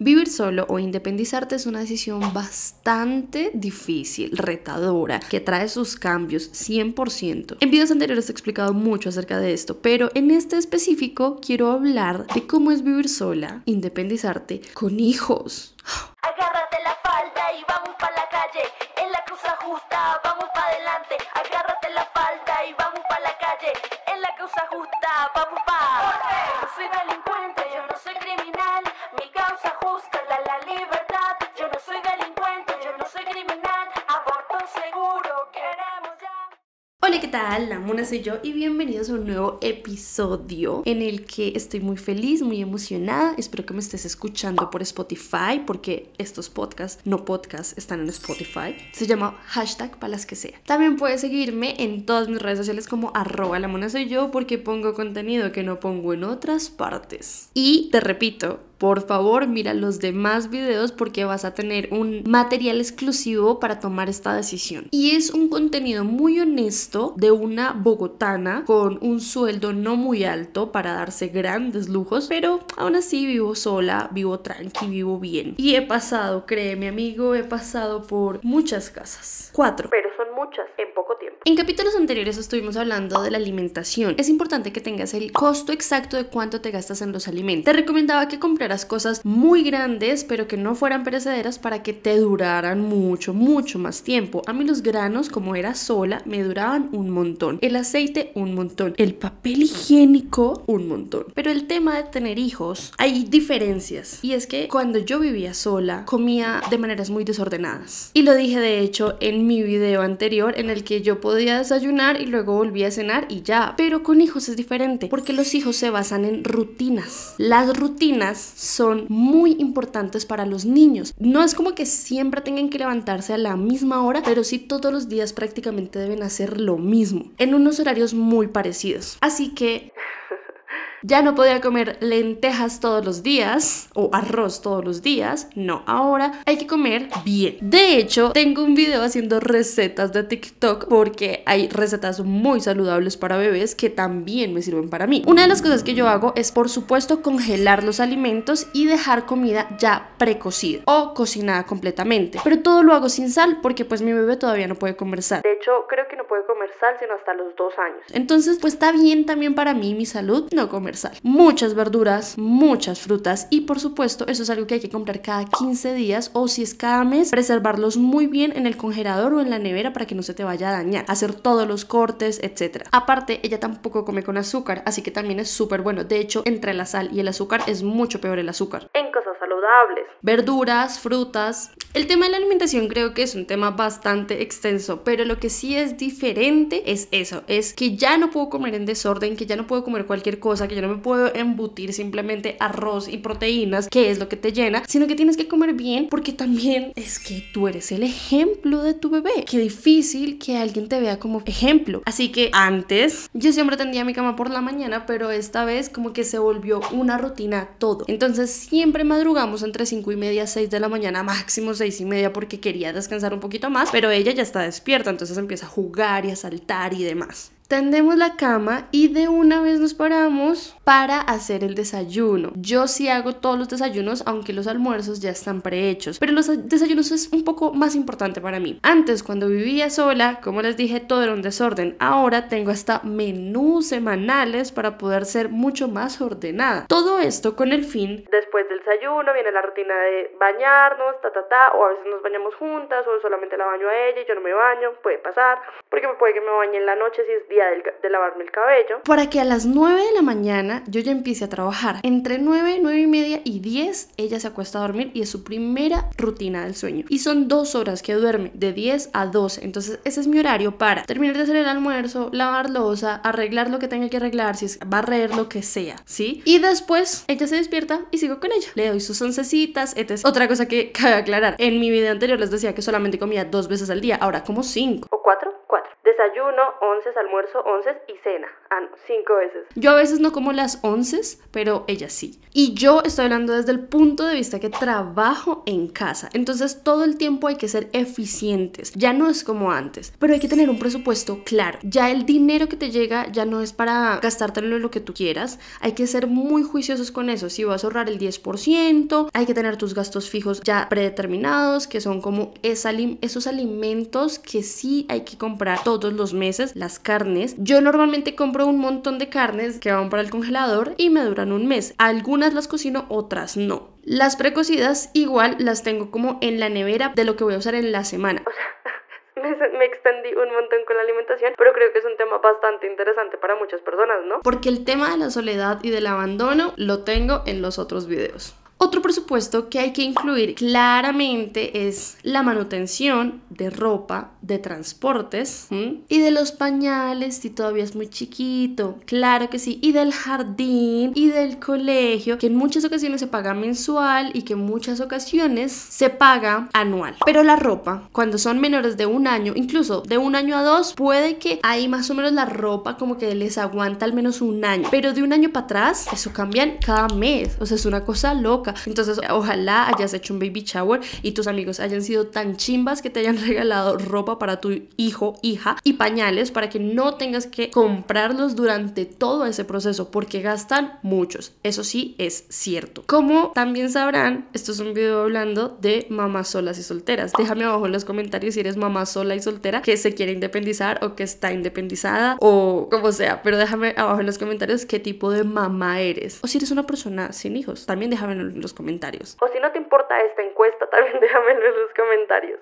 Vivir solo o independizarte es una decisión bastante difícil, retadora, que trae sus cambios 100%. En videos anteriores he explicado mucho acerca de esto, pero en este específico quiero hablar de cómo es vivir sola, independizarte con hijos. Agárrate la falda y vamos para la calle, en la cruz justa, vamos para adelante. Hola, ¿qué tal? La Mona soy yo y bienvenidos a un nuevo episodio en el que estoy muy feliz, muy emocionada. Espero que me estés escuchando por Spotify porque estos podcasts, no podcasts, están en Spotify. Se llama hashtag para las que sea. También puedes seguirme en todas mis redes sociales como arroba la Mona soy yo porque pongo contenido que no pongo en otras partes. Y te repito, por favor mira los demás videos porque vas a tener un material exclusivo para tomar esta decisión. Y es un contenido muy honesto de una bogotana con un sueldo no muy alto para darse grandes lujos, pero aún así vivo sola, vivo tranqui, vivo bien. Y he pasado, créeme amigo, he pasado por muchas casas. Cuatro. Pero son muchas en poco tiempo. En capítulos anteriores estuvimos hablando de la alimentación. Es importante que tengas el costo exacto de cuánto te gastas en los alimentos. Te recomendaba que compraras cosas muy grandes, pero que no fueran perecederas para que te duraran mucho, mucho más tiempo. A mí los granos, como era sola, me duraban un montón. El aceite, un montón. El papel higiénico, un montón. Pero el tema de tener hijos, hay diferencias. Y es que cuando yo vivía sola, comía de maneras muy desordenadas. Y lo dije, de hecho, en mi video anterior en el que yo podía desayunar y luego volvía a cenar y ya. Pero con hijos es diferente porque los hijos se basan en rutinas. Las rutinas son muy importantes para los niños. No es como que siempre tengan que levantarse a la misma hora, pero sí todos los días prácticamente deben hacer lo mismo en unos horarios muy parecidos. Así que ya no podía comer lentejas todos los días o arroz todos los días. No, ahora hay que comer bien. De hecho, tengo un video haciendo recetas de TikTok porque hay recetas muy saludables para bebés que también me sirven para mí. Una de las cosas que yo hago es, por supuesto, congelar los alimentos y dejar comida ya precocida o cocinada completamente. Pero todo lo hago sin sal porque pues mi bebé todavía no puede comer sal. De hecho, creo que no puede comer sal sino hasta los dos años. Entonces, pues está bien también para mí mi salud no comer sal Muchas verduras, muchas frutas y por supuesto eso es algo que hay que comprar cada 15 días o si es cada mes, preservarlos muy bien en el congelador o en la nevera para que no se te vaya a dañar, hacer todos los cortes, etc. Aparte, ella tampoco come con azúcar, así que también es súper bueno. De hecho, entre la sal y el azúcar es mucho peor el azúcar. En Verduras, frutas. El tema de la alimentación creo que es un tema bastante extenso, pero lo que sí es diferente es eso, es que ya no puedo comer en desorden, que ya no puedo comer cualquier cosa, que ya no me puedo embutir simplemente arroz y proteínas, que es lo que te llena, sino que tienes que comer bien porque también es que tú eres el ejemplo de tu bebé. Qué difícil que alguien te vea como ejemplo. Así que antes yo siempre tendía mi cama por la mañana, pero esta vez como que se volvió una rutina todo. Entonces siempre madrugamos entre 5 y media, 6 de la mañana, máximo 6 y media, porque quería descansar un poquito más, pero ella ya está despierta, entonces empieza a jugar y a saltar y demás tendemos la cama y de una vez nos paramos para hacer el desayuno. Yo sí hago todos los desayunos, aunque los almuerzos ya están prehechos, pero los desayunos es un poco más importante para mí. Antes, cuando vivía sola, como les dije, todo era un desorden. Ahora tengo hasta menús semanales para poder ser mucho más ordenada. Todo esto con el fin, después del desayuno viene la rutina de bañarnos, ta ta ta, o a veces nos bañamos juntas, o solamente la baño a ella y yo no me baño, puede pasar, porque puede que me bañe en la noche si es día de lavarme el cabello, para que a las 9 de la mañana yo ya empiece a trabajar. Entre 9, 9 y media y 10 ella se acuesta a dormir y es su primera rutina del sueño. Y son dos horas que duerme, de 10 a 12. Entonces ese es mi horario para terminar de hacer el almuerzo, lavar losa, arreglar lo que tenga que arreglar, si es barrer, lo que sea, ¿sí? Y después ella se despierta y sigo con ella. Le doy sus oncecitas, es Otra cosa que cabe aclarar, en mi video anterior les decía que solamente comía dos veces al día, ahora como cinco. ¿O ¿Cuatro? Desayuno, once, almuerzo, once y cena. Ah, cinco veces. Yo a veces no como las once, pero ella sí. Y yo estoy hablando desde el punto de vista que trabajo en casa. Entonces todo el tiempo hay que ser eficientes. Ya no es como antes, pero hay que tener un presupuesto claro. Ya el dinero que te llega ya no es para gastártelo en lo que tú quieras. Hay que ser muy juiciosos con eso. Si vas a ahorrar el 10%, hay que tener tus gastos fijos ya predeterminados, que son como esos alimentos que sí hay que comprar todos todos los meses las carnes. Yo normalmente compro un montón de carnes que van para el congelador y me duran un mes. Algunas las cocino, otras no. Las precocidas igual las tengo como en la nevera de lo que voy a usar en la semana. me, me, extendí un montón con la alimentación, pero creo que es un tema bastante interesante para muchas personas, ¿no? Porque el tema de la soledad y del abandono lo tengo en los otros videos. Otro presupuesto que hay que incluir claramente es la manutención de ropa, de transportes y de los pañales si todavía es muy chiquito, claro que sí, y del jardín y del colegio, que en muchas ocasiones se paga mensual y que en muchas ocasiones se paga anual. Pero la ropa, cuando son menores de un año, incluso de un año a dos, puede que ahí más o menos la ropa como que les aguanta al menos un año, pero de un año para atrás, eso cambian cada mes, o sea, es una cosa loca. Entonces, ojalá hayas hecho un baby shower y tus amigos hayan sido tan chimbas que te hayan regalado ropa para tu hijo, hija y pañales para que no tengas que comprarlos durante todo ese proceso porque gastan muchos. Eso sí es cierto. Como también sabrán, esto es un video hablando de mamás solas y solteras. Déjame abajo en los comentarios si eres mamá sola y soltera que se quiere independizar o que está independizada o como sea, pero déjame abajo en los comentarios qué tipo de mamá eres. O si eres una persona sin hijos, también déjame en los comentarios. O si no te importa esta encuesta, también déjamelo en los comentarios.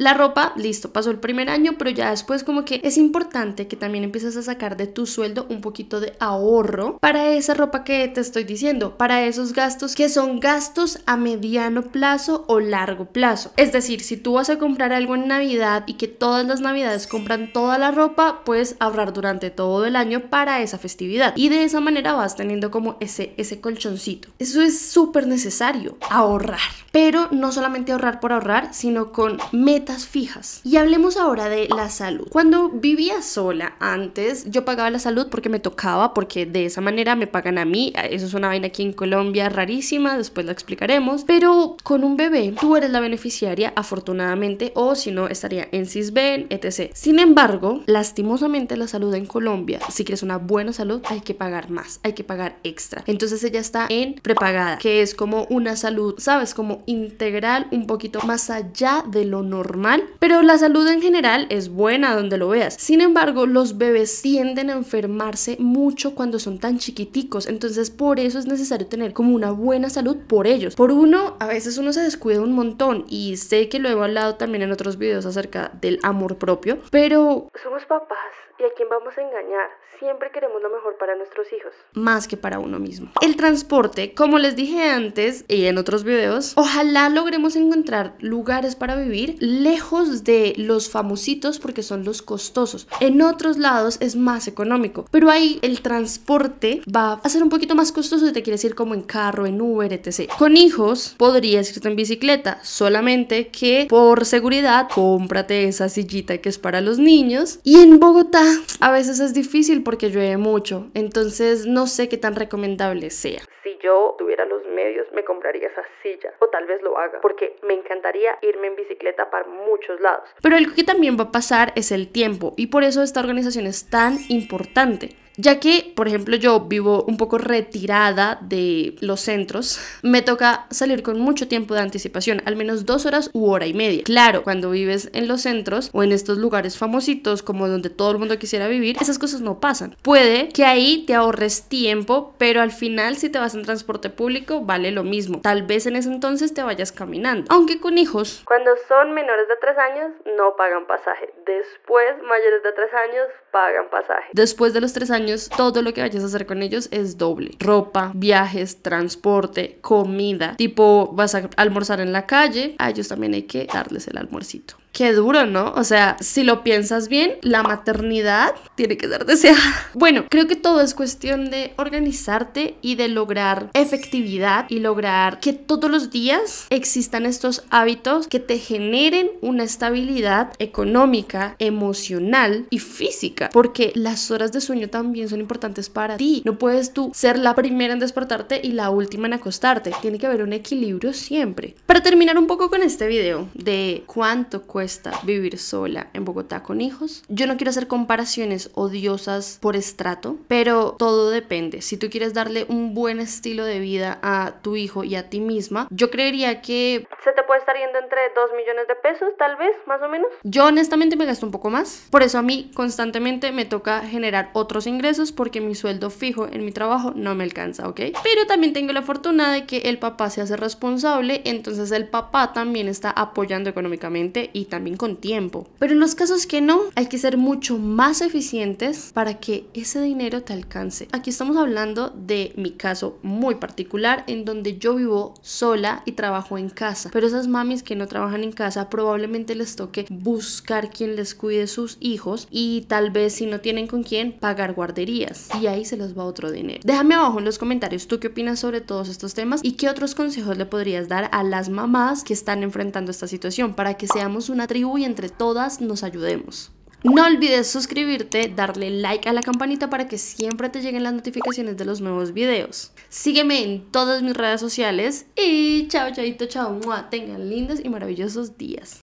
La ropa, listo, pasó el primer año, pero ya después como que es importante que también empieces a sacar de tu sueldo un poquito de ahorro para esa ropa que te estoy diciendo, para esos gastos que son gastos a mediano plazo o largo plazo. Es decir, si tú vas a comprar algo en Navidad y que todas las Navidades compran toda la ropa, puedes ahorrar durante todo el año para esa festividad y de esa manera vas teniendo como ese, ese colchoncito. Eso es súper necesario, ahorrar. Pero no solamente ahorrar por ahorrar, sino con metas fijas. Y hablemos ahora de la salud. Cuando vivía sola antes, yo pagaba la salud porque me tocaba, porque de esa manera me pagan a mí. Eso es una vaina aquí en Colombia rarísima, después la explicaremos. Pero con un bebé, tú eres la beneficiaria, afortunadamente, o si no, estaría en CISBEN, etc. Sin embargo, lastimosamente la salud en Colombia, si quieres una buena salud, hay que pagar más, hay que pagar extra. Entonces ella está en prepagada, que es como una salud, ¿sabes? Como integral, un poquito más allá de lo normal pero la salud en general es buena donde lo veas. Sin embargo, los bebés tienden a enfermarse mucho cuando son tan chiquiticos, entonces por eso es necesario tener como una buena salud por ellos. Por uno, a veces uno se descuida un montón y sé que lo he hablado también en otros videos acerca del amor propio, pero somos papás y a quién vamos a engañar. Siempre queremos lo mejor para nuestros hijos. Más que para uno mismo. El transporte, como les dije antes y en otros videos, ojalá logremos encontrar lugares para vivir lejos de los famositos porque son los costosos. En otros lados es más económico, pero ahí el transporte va a ser un poquito más costoso si te quieres ir como en carro, en Uber, etc. Con hijos podrías irte en bicicleta, solamente que por seguridad cómprate esa sillita que es para los niños. Y en Bogotá a veces es difícil porque llueve mucho, entonces no sé qué tan recomendable sea. Si yo tuviera los medios, me compraría esa silla, o tal vez lo haga, porque me encantaría irme en bicicleta para muchos lados. Pero algo que también va a pasar es el tiempo, y por eso esta organización es tan importante. Ya que, por ejemplo, yo vivo un poco retirada de los centros, me toca salir con mucho tiempo de anticipación, al menos dos horas u hora y media. Claro, cuando vives en los centros o en estos lugares famositos como donde todo el mundo quisiera vivir, esas cosas no pasan. Puede que ahí te ahorres tiempo, pero al final si te vas en transporte público vale lo mismo. Tal vez en ese entonces te vayas caminando. Aunque con hijos. Cuando son menores de tres años no pagan pasaje. Después, mayores de tres años pagan pasaje. Después de los tres años, todo lo que vayas a hacer con ellos es doble. Ropa, viajes, transporte, comida. Tipo, vas a almorzar en la calle, a ellos también hay que darles el almuercito. Qué duro, ¿no? O sea, si lo piensas bien, la maternidad tiene que ser deseada. Bueno, creo que todo es cuestión de organizarte y de lograr efectividad y lograr que todos los días existan estos hábitos que te generen una estabilidad económica, emocional y física, porque las horas de sueño también son importantes para ti. No puedes tú ser la primera en despertarte y la última en acostarte. Tiene que haber un equilibrio siempre. Para terminar un poco con este video de cuánto cuesta vivir sola en Bogotá con hijos. Yo no quiero hacer comparaciones odiosas por estrato, pero todo depende. Si tú quieres darle un buen estilo de vida a tu hijo y a ti misma, yo creería que se te puede estar yendo entre 2 millones de pesos, tal vez, más o menos. Yo honestamente me gasto un poco más. Por eso a mí constantemente me toca generar otros ingresos porque mi sueldo fijo en mi trabajo no me alcanza, ¿ok? Pero también tengo la fortuna de que el papá se hace responsable, entonces el papá también está apoyando económicamente y también con tiempo. Pero en los casos que no, hay que ser mucho más eficientes para que ese dinero te alcance. Aquí estamos hablando de mi caso muy particular en donde yo vivo sola y trabajo en casa. Pero esas mamis que no trabajan en casa probablemente les toque buscar quien les cuide sus hijos y tal vez si no tienen con quién pagar guarderías y ahí se les va otro dinero. Déjame abajo en los comentarios tú qué opinas sobre todos estos temas y qué otros consejos le podrías dar a las mamás que están enfrentando esta situación para que seamos una tribu y entre todas nos ayudemos. No olvides suscribirte, darle like a la campanita para que siempre te lleguen las notificaciones de los nuevos videos. Sígueme en todas mis redes sociales y chao, chaito, chao, mua. Tengan lindos y maravillosos días.